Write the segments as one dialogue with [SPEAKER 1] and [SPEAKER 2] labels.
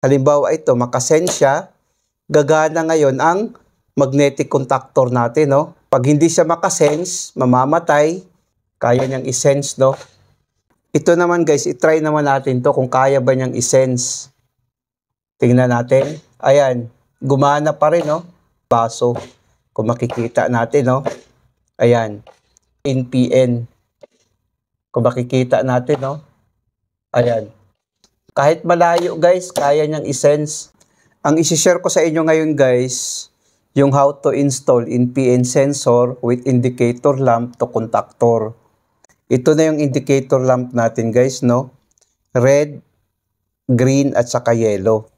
[SPEAKER 1] Halimbawa ito, makasensya, gagana ngayon ang magnetic contactor natin. No? Pag hindi siya makasense, mamamatay, kaya niyang isense. No? Ito naman guys, itry naman natin to kung kaya ba niyang isense. Tingnan natin. Ayan, gumana pa rin. No? Baso, kung makikita natin. No? Ayan, NPN. Kung makikita natin. No? Ayan. Kahit malayo guys, kaya niyang isense. Ang isishare ko sa inyo ngayon guys, yung how to install in PN sensor with indicator lamp to contactor. Ito na yung indicator lamp natin guys, no? Red, green at saka yellow.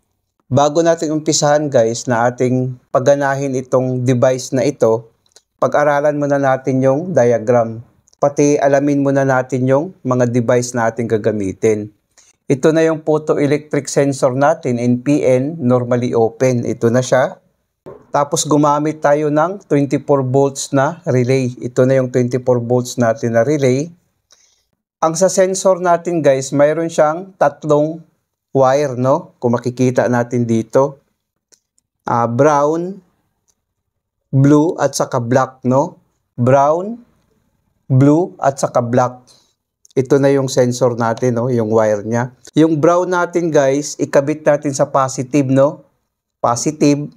[SPEAKER 1] Bago natin umpisahan guys na ating pagganahin itong device na ito, pag-aralan muna natin yung diagram. Pati alamin muna natin yung mga device na ating gagamitin. Ito na yung photoelectric sensor natin, NPN, normally open. Ito na siya. Tapos gumamit tayo ng 24 volts na relay. Ito na yung 24 volts natin na relay. Ang sa sensor natin guys, mayroon siyang tatlong wire, no? Kung makikita natin dito. Uh, brown, blue, at saka black, no? Brown, blue, at saka black. Ito na yung sensor natin, no? yung wire niya. Yung brown natin guys, ikabit natin sa positive, no? Positive.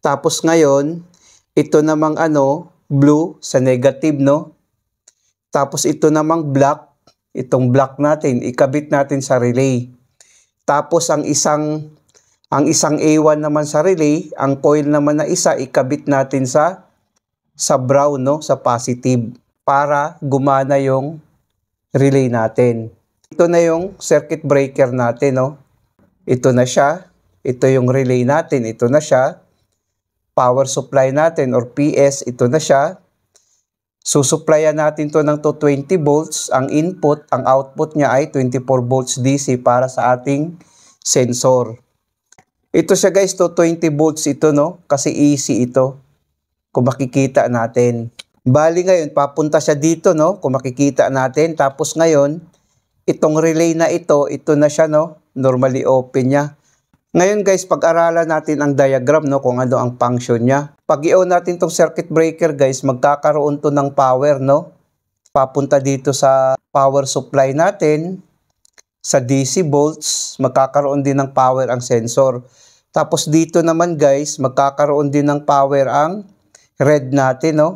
[SPEAKER 1] Tapos ngayon, ito namang ano, blue sa negative, no? Tapos ito namang black, itong black natin, ikabit natin sa relay. Tapos ang isang ang isang A1 naman sa relay, ang coil naman na isa ikabit natin sa sa brown no, sa positive para gumana yung relay natin. Ito na yung circuit breaker natin, no? Ito na siya. Ito yung relay natin. Ito na siya. Power supply natin or PS, ito na siya. Susuplayan natin to ng 220 volts. Ang input, ang output niya ay 24 volts DC para sa ating sensor. Ito siya guys, 220 volts ito no, kasi easy ito. Kung makikita natin. Bali ngayon, papunta siya dito, no? Kung makikita natin. Tapos ngayon, itong relay na ito, ito na siya, no? Normally open niya. Ngayon guys, pag-aralan natin ang diagram, no? Kung ano ang function niya. Pag i-on natin itong circuit breaker, guys, magkakaroon to ng power, no? Papunta dito sa power supply natin. Sa DC volts, magkakaroon din ng power ang sensor. Tapos dito naman guys, magkakaroon din ng power ang red natin, no?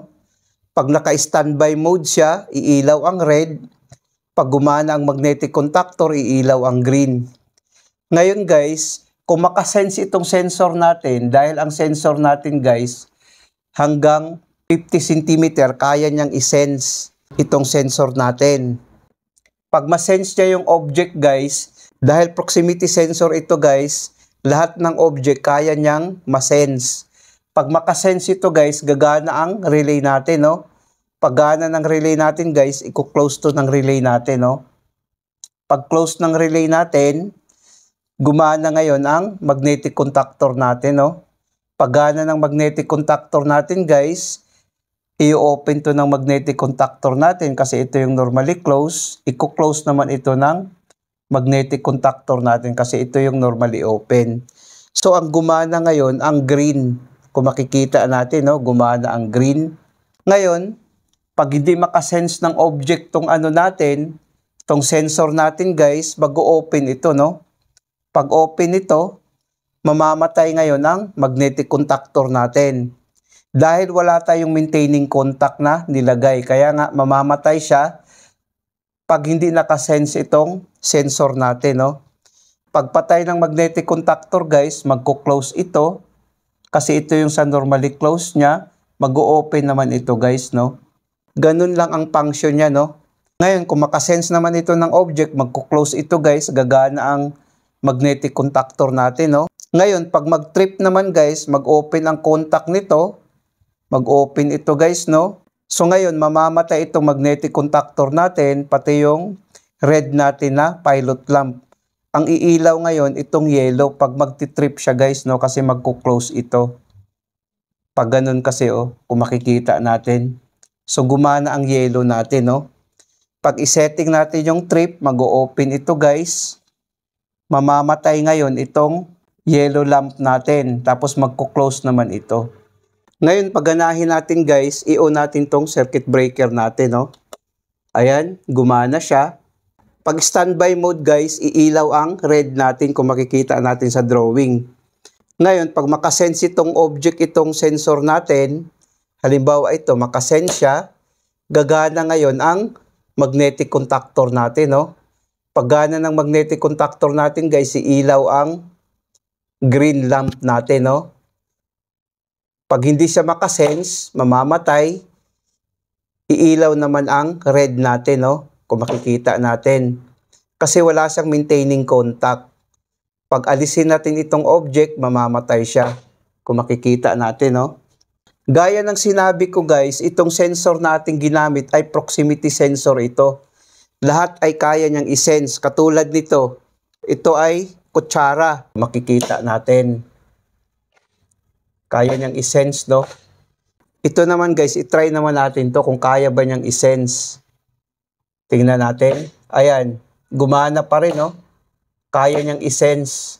[SPEAKER 1] Pag naka-standby mode siya, iilaw ang red. Pag gumana ang magnetic contactor, iilaw ang green. Ngayon guys, kung makasense itong sensor natin, dahil ang sensor natin guys, hanggang 50 cm, kaya niyang isense itong sensor natin. Pag masense niya yung object guys, dahil proximity sensor ito guys, lahat ng object kaya niyang masense. Pag makasense ito guys, gagana ang relay natin. No? pagana ng relay natin guys, i-close to ng relay natin. No? Pag close ng relay natin, gumana ngayon ang magnetic contactor natin. No? Pagana ng magnetic contactor natin guys, i-open to ng magnetic contactor natin kasi ito yung normally close. I-close naman ito ng magnetic contactor natin kasi ito yung normally open. So ang gumana ngayon, ang green. Kung makikita natin, no, gumana ang green. Ngayon, pag hindi makasense ng object tong ano natin, tong sensor natin guys, mag-open ito no. Pag open ito, mamamatay ngayon ang magnetic contactor natin. Dahil wala tayong maintaining contact na nilagay, kaya nga mamamatay siya pag hindi nakasense itong sensor natin. No? Pagpatay ng magnetic contactor guys, magko-close ito kasi ito yung sa normally close niya, mag-open naman ito guys, no? Ganun lang ang function niya, no? Ngayon, kung makasense naman ito ng object, magkuklose ito guys, gagana ang magnetic contactor natin, no? Ngayon, pag mag-trip naman guys, mag-open ang contact nito. Mag-open ito guys, no? So ngayon, mamamatay itong magnetic contactor natin, pati yung red natin na pilot lamp. Ang iilaw ngayon, itong yellow, pag magti-trip siya guys, no? Kasi magkuklose ito. Pag ganun kasi, oh, kung makikita natin. So gumana ang yellow natin, no? Pag i-setting natin yung trip, mag-o-open ito guys. Mamamatay ngayon itong yellow lamp natin. Tapos magko-close naman ito. Ngayon, paganahin natin guys, i-on natin tong circuit breaker natin. No? Ayan, gumana siya. Pag standby mode guys, iilaw ang red natin kung makikita natin sa drawing. Ngayon, pag makasense itong object, itong sensor natin, Halimbawa ito, makasensya, gagana ngayon ang magnetic contactor natin, no? Paggana ng magnetic contactor natin, guys, si ilaw ang green lamp natin, no? Pag hindi siya makasense, mamamatay, iilaw naman ang red natin, no? Kung makikita natin. Kasi wala siyang maintaining contact. Pag alisin natin itong object, mamamatay siya. Kung makikita natin, no? Gaya ng sinabi ko guys, itong sensor nating ginamit ay proximity sensor ito. Lahat ay kaya niyang i-sense. Katulad nito, ito ay kutsara. Makikita natin. Kaya niyang i-sense, no? Ito naman guys, itry naman natin to kung kaya ba niyang i-sense. Tingnan natin. Ayan, gumana pa rin, no? Kaya niyang i-sense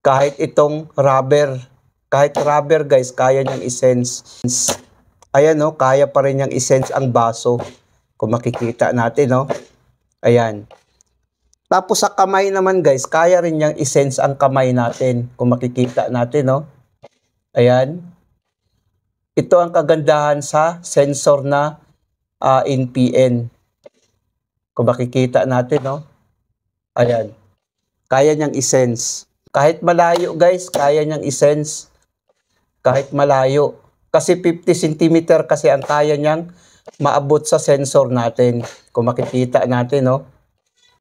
[SPEAKER 1] kahit itong rubber kahit rubber guys, kaya niyang isense. Ayan no, kaya pa rin niyang isense ang baso. Kung makikita natin no. Ayan. Tapos sa kamay naman guys, kaya rin niyang isense ang kamay natin. Kung makikita natin, no? Ayan. Ito ang kagandahan sa sensor na uh, ah, NPN. Kung makikita natin, no? Ayan. Kaya niyang isense. Kahit malayo guys, kaya niyang isense kahit malayo. Kasi 50 cm kasi ang kaya niyang maabot sa sensor natin. Kung makikita natin, no?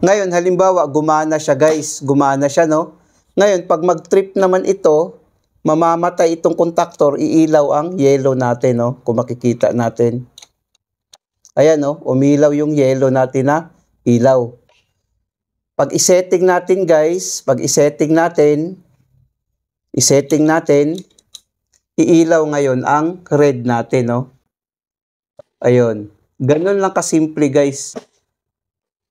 [SPEAKER 1] Ngayon, halimbawa, gumana siya guys. Gumana siya, no? Ngayon, pag mag-trip naman ito, mamamatay itong contactor, iilaw ang yellow natin, no? Kung makikita natin. Ayan, no? Umilaw yung yellow natin na ilaw. Pag isetting natin, guys, pag isetting natin, isetting natin, iilaw ngayon ang red natin, no? Ayun. Ganun lang kasimple, guys,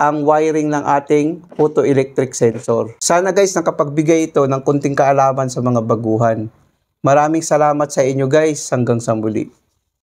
[SPEAKER 1] ang wiring ng ating photoelectric sensor. Sana, guys, nakapagbigay ito ng kunting kaalaman sa mga baguhan. Maraming salamat sa inyo, guys. Hanggang sa muli.